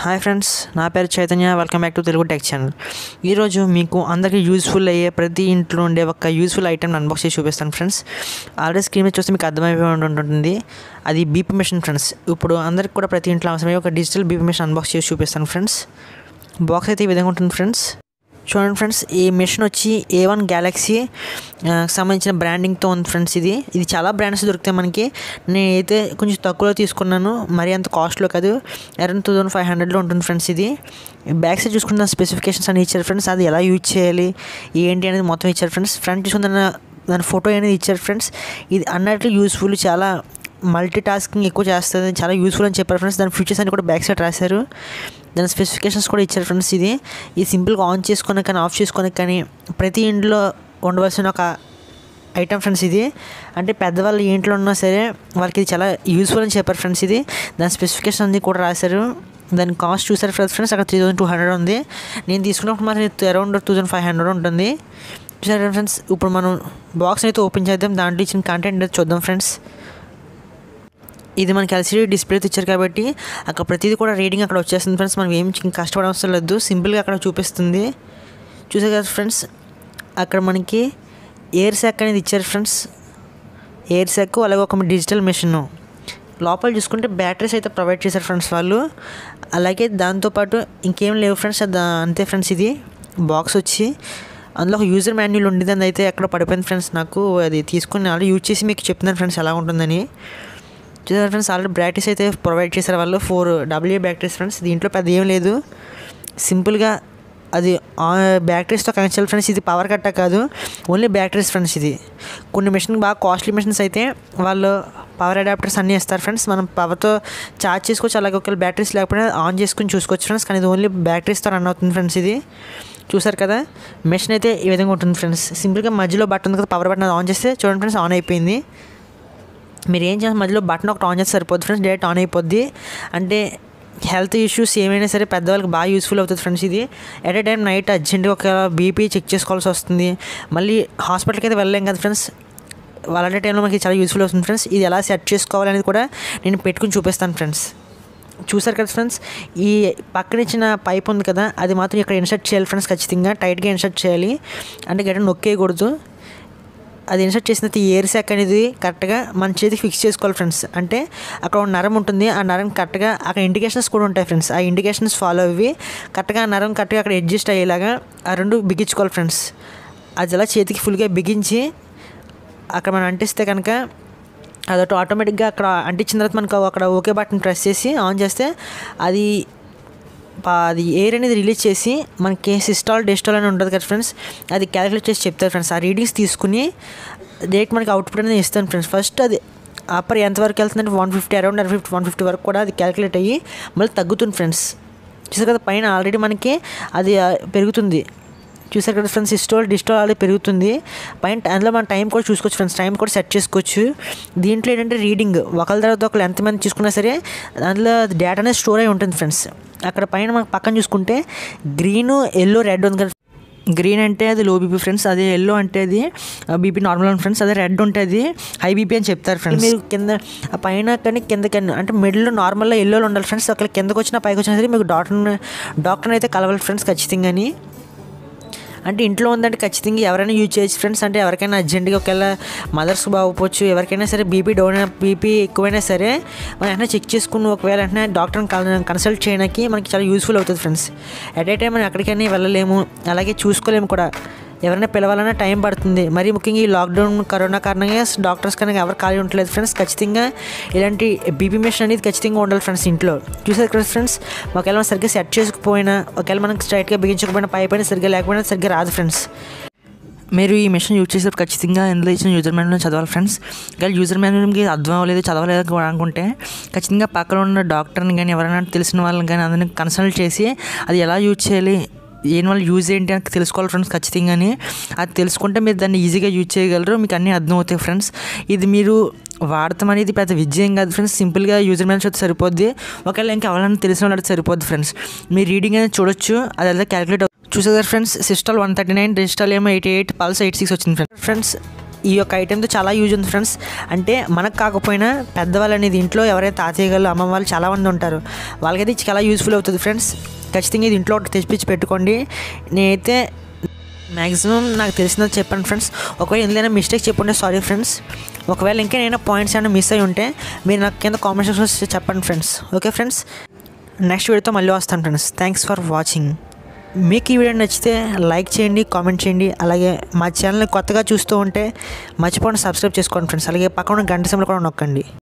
hi friends నా పేరు Chaitanya welcome back to Telugu tech channel ఈరోజు మీకు అందరికీ యూస్ఫుల్ అయ్యే ప్రతి ఇంట్లో ఉండే ఒక యూస్ఫుల్ ఐటెం అన్బాక్స్ చేసి చూపిస్తాను ఫ్రెండ్స్ ఆల్రెడీ స్క్రీన్ మీద చూస్తే మీకు అర్థమైపోయి ఉంటుంది అది బీపీ మిషన్ ఫ్రెండ్స్ ఇప్పుడు అందరికి కూడా ప్రతి ఇంట్లో అవసరమయ్యే ఒక డిజిటల్ బీపీ మిషన్ అన్బాక్స్ చేసి చూపిస్తాను ఫ్రెండ్స్ బాక్స్ అయితే ఈ విధంగా ఉంటుంది ఫ్రెండ్స్ చూడండి ఫ్రెండ్స్ ఈ మిషన్ వచ్చి ఏ వన్ గ్యాలక్సీ సంబంధించిన బ్రాండింగ్తో ఉంది ఫ్రెండ్స్ ఇది ఇది చాలా బ్రాండ్స్ దొరుకుతాయి మనకి నేనైతే కొంచెం తక్కువలో తీసుకున్నాను మరీ అంత కాస్ట్లో కాదు అరౌండ్ టూ థౌసండ్ ఫైవ్ హండ్రెడ్లో ఉంటుంది ఫ్రెండ్స్ ఇది బ్యాక్ సైడ్ చూసుకున్న స్పెసిఫికేషన్స్ అని ఇచ్చారు ఫ్రెండ్స్ అది ఎలా యూజ్ చేయాలి ఏంటి అనేది మొత్తం ఇచ్చారు ఫ్రెండ్స్ ఫ్రంట్ చూసుకున్న దాని ఫోటో అనేది ఇచ్చారు ఫ్రెండ్స్ ఇది అన్నట్లు యూస్ఫుల్ చాలా మల్టీ టాస్కింగ్ ఎక్కువ చేస్తుంది చాలా యూస్ఫుల్ అని చెప్పారు ఫ్రెండ్స్ దాని ఫీచర్స్ అన్ని కూడా బ్యాక్ సైడ్ రాశారు దాని స్పెసిఫికేషన్స్ కూడా ఇచ్చారు ఫ్రెండ్స్ ఇది ఇది సింపుల్గా ఆన్ చేసుకునే కానీ ఆఫ్ చేసుకునే కానీ ప్రతి ఇంట్లో ఉండవలసిన ఒక ఐటమ్ ఫ్రెండ్స్ ఇది అంటే పెద్దవాళ్ళు ఇంట్లో ఉన్నా సరే వాళ్ళకి ఇది చాలా యూస్ఫుల్ అని చెప్పారు ఫ్రెండ్స్ ఇది దాని స్పెసిఫికేషన్ అన్ని కూడా రాశారు దాని కాస్ట్ చూసారు ఫ్రెండ్స్ అక్కడ త్రీ థౌసండ్ టూ హండ్రెడ్ ఉంది నేను తీసుకున్నప్పుడు మాత్రం around two thousand five hundred ఉంటుంది చూసారు ఫ్రెండ్స్ ఇప్పుడు మనం బాక్స్ అయితే ఓపెన్ చేద్దాం దాంట్లో ఇచ్చిన కంటెంట్ చూద్దాం ఫ్రెండ్స్ ఇది మనకి ఎల్సీడీ డిస్ప్లేతో ఇచ్చారు కాబట్టి అక్కడ ప్రతిదీ కూడా రీడింగ్ అక్కడ వచ్చేస్తుంది ఫ్రెండ్స్ మనం ఏం కష్టపడ అవసరం లేదు సింపుల్గా అక్కడ చూపిస్తుంది చూసే కదా ఫ్రెండ్స్ అక్కడ మనకి ఎయిర్ సెక్ అనేది ఇచ్చారు ఫ్రెండ్స్ ఎయిర్ సెక్ అలాగే ఒక డిజిటల్ మిషను లోపల చూసుకుంటే బ్యాటరీస్ అయితే ప్రొవైడ్ చేశారు ఫ్రెండ్స్ వాళ్ళు అలాగే దాంతోపాటు ఇంకేం లేవు ఫ్రెండ్స్ అంతే ఫ్రెండ్స్ ఇది బాక్స్ వచ్చి అందులో ఒక యూజర్ మాన్యువల్ అని అయితే ఎక్కడ పడిపోయింది ఫ్రెండ్స్ నాకు అది తీసుకుని అలా యూజ్ చేసి మీకు చెప్తున్నాను ఫ్రెండ్స్ ఎలా ఉంటుందని చూసారు ఫ్రెండ్స్ ఆల్రెడీ బ్యాటరీస్ అయితే ప్రొవైడ్ చేశారు వాళ్ళు ఫోర్ డబ్ల్యూ బ్యాటరీస్ ఫ్రెండ్స్ దీంట్లో పెద్ద ఏం లేదు సింపుల్గా అది బ్యాటరీస్తో కనెక్ట్ చేయాలి ఫ్రెండ్స్ ఇది పవర్ కట్ట కాదు ఓన్లీ బ్యాటరీస్ ఫ్రెండ్స్ ఇది కొన్ని మిషన్ బాగా కాస్ట్లీ మిషన్స్ అయితే వాళ్ళు పవర్ అడాప్టర్స్ అన్నీ ఇస్తారు ఫ్రెండ్స్ మనం పవర్తో ఛార్జ్ చేసుకోవచ్చు అలాగే ఒకవేళ బ్యాటరీస్ లేకపోయినా ఆన్ చేసుకుని చూసుకోవచ్చు ఫ్రెండ్స్ కానీ ఇది ఓన్లీ బ్యాటరీస్తో రన్ అవుతుంది ఫ్రెండ్స్ ఇది చూసారు కదా మిషన్ అయితే ఈ విధంగా ఉంటుంది ఫ్రెండ్స్ సింపుల్గా మధ్యలో బట్టన్ ఉంది కదా పవర్ బట్టన్ ఆన్ చేస్తే చూడండి ఫ్రెండ్స్ ఆన్ అయిపోయింది మీరు ఏం చేస్తారు మధ్యలో బటన్ ఒకటి ఆన్ చేస్తే సరిపోద్ది ఫ్రెండ్స్ డైరెక్ట్ ఆన్ అయిపోద్ది అంటే హెల్త్ ఇష్యూస్ ఏమైనా సరే పెద్దవాళ్ళకి బాగా యూస్ఫుల్ అవుతుంది ఫ్రెండ్స్ ఇది ఎట్ ఎ టైం నైట్ అర్జెంట్గా ఒక బీపీ చెక్ చేసుకోవాల్సి వస్తుంది మళ్ళీ హాస్పిటల్కి అయితే వెళ్ళలేం కదా ఫ్రెండ్స్ వాళ్ళ టైంలో మనకి చాలా యూస్ఫుల్ అవుతుంది ఫ్రెండ్స్ ఇది ఎలా సెట్ చేసుకోవాలనేది కూడా నేను పెట్టుకుని చూపిస్తాను ఫ్రెండ్స్ చూసారు కదా ఫ్రెండ్స్ ఈ ఇచ్చిన పైప్ ఉంది కదా అది మాత్రం ఇక్కడ ఇన్సర్ట్ చేయాలి ఫ్రెండ్స్ ఖచ్చితంగా టైట్గా ఇన్సర్ట్ చేయాలి అంటే గట్ట నొక్కేయకూడదు అది ఇన్సర్ట్ చేసిన ఇయర్ సాక్ అనేది కరెక్ట్గా మన చేతికి ఫిక్స్ చేసుకోవాలి ఫ్రెండ్స్ అంటే అక్కడ నరం ఉంటుంది ఆ నరం కరెక్ట్గా అక్కడ ఇండికేషన్స్ కూడా ఉంటాయి ఫ్రెండ్స్ ఆ ఇండికేషన్స్ ఫాలో అవి కరెక్ట్గా ఆ నరం కరెక్ట్గా అక్కడ అడ్జస్ట్ అయ్యేలాగా ఆ రెండు బిగించుకోవాలి ఫ్రెండ్స్ అది అలా చేతికి ఫుల్గా బిగించి అక్కడ మనం అంటిస్తే కనుక అదొకటి ఆటోమేటిక్గా అక్కడ అంటించిన తర్వాత మనకు అక్కడ ఓకే బటన్ ప్రెస్ చేసి ఆన్ చేస్తే అది అది ఎయిర్ అనేది రిలీజ్ చేసి మనకి సిస్టాల్ డెస్టాల్ అని ఉంటుంది కదా ఫ్రెండ్స్ అది క్యాలిక్యులేట్ చేసి చెప్తారు ఫ్రెండ్స్ ఆ రీడింగ్స్ తీసుకుని డైరెక్ట్ మనకి అవుట్పుట్ అనేది ఇస్తాను ఫ్రెండ్స్ ఫస్ట్ అది అప్పర్ ఎంతవరకు వెళ్తుందంటే one fifty around one fifty one fifty వరకు కూడా అది క్యాలిక్యులేట్ అయ్యి మళ్ళీ తగ్గుతుంది ఫ్రెండ్స్ చూసారు కదా పైన ఆల్రెడీ మనకి అది పెరుగుతుంది చూసారు కదా ఫ్రెండ్స్ ఇస్టోల్ డిస్టోల్ అలా పెరుగుతుంది పైన అందులో మన టైం కూడా చూసుకోవచ్చు ఫ్రెండ్స్ టైం కూడా సెట్ చేసుకోవచ్చు దీంట్లో ఏంటంటే రీడింగ్ ఒకళ్ళ తర్వాత ఒకరు ఎంతమంది చూసుకున్నా సరే అందులో డేటా అనేది స్టోర్ అయి ఉంటుంది ఫ్రెండ్స్ అక్కడ పైన మనకు పక్కన చూసుకుంటే గ్రీన్ ఎల్లో రెడ్ ఉంది కదా గ్రీన్ అంటే అది లో బీపీ ఫ్రెండ్స్ అదే ఎల్లో అంటే అది బీపీ నార్మల్ ఉంది ఫ్రెండ్స్ అదే రెడ్ ఉంటుంది హై బీపీ అని చెప్తారు ఫ్రెండ్స్ మీరు కింద పైన కానీ కింద కానీ అంటే మిడిల్ నార్మల్గా ఎల్లోలో ఉండాలి ఫ్రెండ్స్ అక్కడ కిందకు వచ్చినా పైకి వచ్చినా సరే మీకు డాక్టర్ డాక్టర్ని అయితే కలవాలి ఫ్రెండ్స్ ఖచ్చితంగా అంటే ఇంట్లో ఉందంటే ఖచ్చితంగా ఎవరైనా యూజ్ చేయొచ్చు ఫ్రెండ్స్ అంటే ఎవరికైనా అర్జెంటుగా ఒకవేళ మదర్స్ బాగోపోవచ్చు ఎవరికైనా సరే బీపీ డౌన్ బీపీ ఎక్కువైనా సరే మనం వెంటనే చెక్ చేసుకుని ఒకవేళ అంటే డాక్టర్ని కన్సల్ట్ చేయడానికి మనకి చాలా యూస్ఫుల్ అవుతుంది ఫ్రెండ్స్ అట్ ఏ టైం మనం ఎక్కడికైనా వెళ్ళలేము అలాగే చూసుకోలేము కూడా ఎవరైనా పిలవాలన్నా టైం పడుతుంది మరీ ముఖ్యంగా ఈ లాక్డౌన్ కరోనా కారణంగా డాక్టర్స్ కనుక ఎవరు ఖాళీ ఉండలేదు ఫ్రెండ్స్ ఖచ్చితంగా ఇలాంటి బీపీ మిషన్ అనేది ఖచ్చితంగా ఉండాలి ఫ్రెండ్స్ ఇంట్లో చూసారు కదా ఫ్రెండ్స్ ఒకవేళ మనం సరిగ్గా సెట్ చేసుకుపోయినా ఒకవేళ మనం స్ట్రైట్గా బిగించకపోయినా పై పైన సరిగ్గా లేకపోయినా సరిగ్గా రాదు ఫ్రెండ్స్ మీరు ఈ మిషన్ యూజ్ చేసేటప్పుడు ఖచ్చితంగా ఎందులో ఇచ్చిన యూజర్ మాన్యువల్ చదవాలి ఫ్రెండ్స్ ఇంకా యూజర్ మాన్యువల్కి అర్థం అవ్వలేదు చదవలేదు అనుకుంటే ఖచ్చితంగా పక్కన ఉన్న డాక్టర్ని కానీ ఎవరైనా తెలిసిన వాళ్ళని కానీ అందరిని కన్సల్ట్ చేసి అది ఎలా యూజ్ చేయాలి వల్ల యూజ్ ఏంటి అని తెలుసుకోవాలి ఫ్రెండ్స్ ఖచ్చితంగానే అది తెలుసుకుంటే మీరు దాన్ని ఈజీగా యూజ్ చేయగలరు మీకు అన్నీ అర్థమవుతాయి ఫ్రెండ్స్ ఇది మీరు వాడతాం అనేది పెద్ద విజయం కాదు ఫ్రెండ్స్ సింపుల్గా యూజర్ మేనేజ్ అయితే సరిపోద్ది ఒకవేళ ఇంకా ఎవరైనా తెలిసిన వాళ్ళు సరిపోద్ది ఫ్రెండ్స్ మీ రీడింగ్ అనేది చూడొచ్చు అది అదే క్యాలిక్యులేట్ చూసేదారు friends systolic one thirty nine digital ఏమో eighty eight pulse eight six వచ్చింది ఫ్రెండ్స్ ఫ్రెండ్స్ ఈ యొక్క ఐటెంతో చాలా యూజ్ ఉంది ఫ్రెండ్స్ అంటే మనకు కాకపోయినా పెద్దవాళ్ళు అనేది ఇంట్లో ఎవరైనా తాతయ్య గారు అమ్మ వాళ్ళు చాలామంది ఉంటారు వాళ్ళకైతే చాలా యూస్ఫుల్ అవుతుంది ఫ్రెండ్స్ ఖచ్చితంగా ఇది ఇంట్లో తెచ్చిపిచ్చి పెట్టుకోండి నేనైతే మ్యాక్సిమం నాకు తెలిసినది చెప్పాను ఫ్రెండ్స్ ఒకవేళ ఎందుకైనా మిస్టేక్ చెప్పుంటే సారీ ఫ్రెండ్స్ ఒకవేళ ఇంకా నేను పాయింట్స్ ఏమైనా మిస్ అయి ఉంటే మీరు నాకు కింద కాంబినేషన్స్ చెప్పండి ఫ్రెండ్స్ ఓకే ఫ్రెండ్స్ నెక్స్ట్ వీడియోతో మళ్ళీ వస్తాను ఫ్రెండ్స్ థ్యాంక్స్ ఫర్ వాచింగ్ మీకు ఈ వీడియో నచ్చితే లైక్ చేయండి కామెంట్ చేయండి అలాగే మా ఛానల్ని కొత్తగా చూస్తూ ఉంటే మర్చిపోండి సబ్స్క్రైబ్ చేసుకోండి ఫ్రెండ్స్ అలాగే పక్కన గంట సమయంలో కూడా నొక్కండి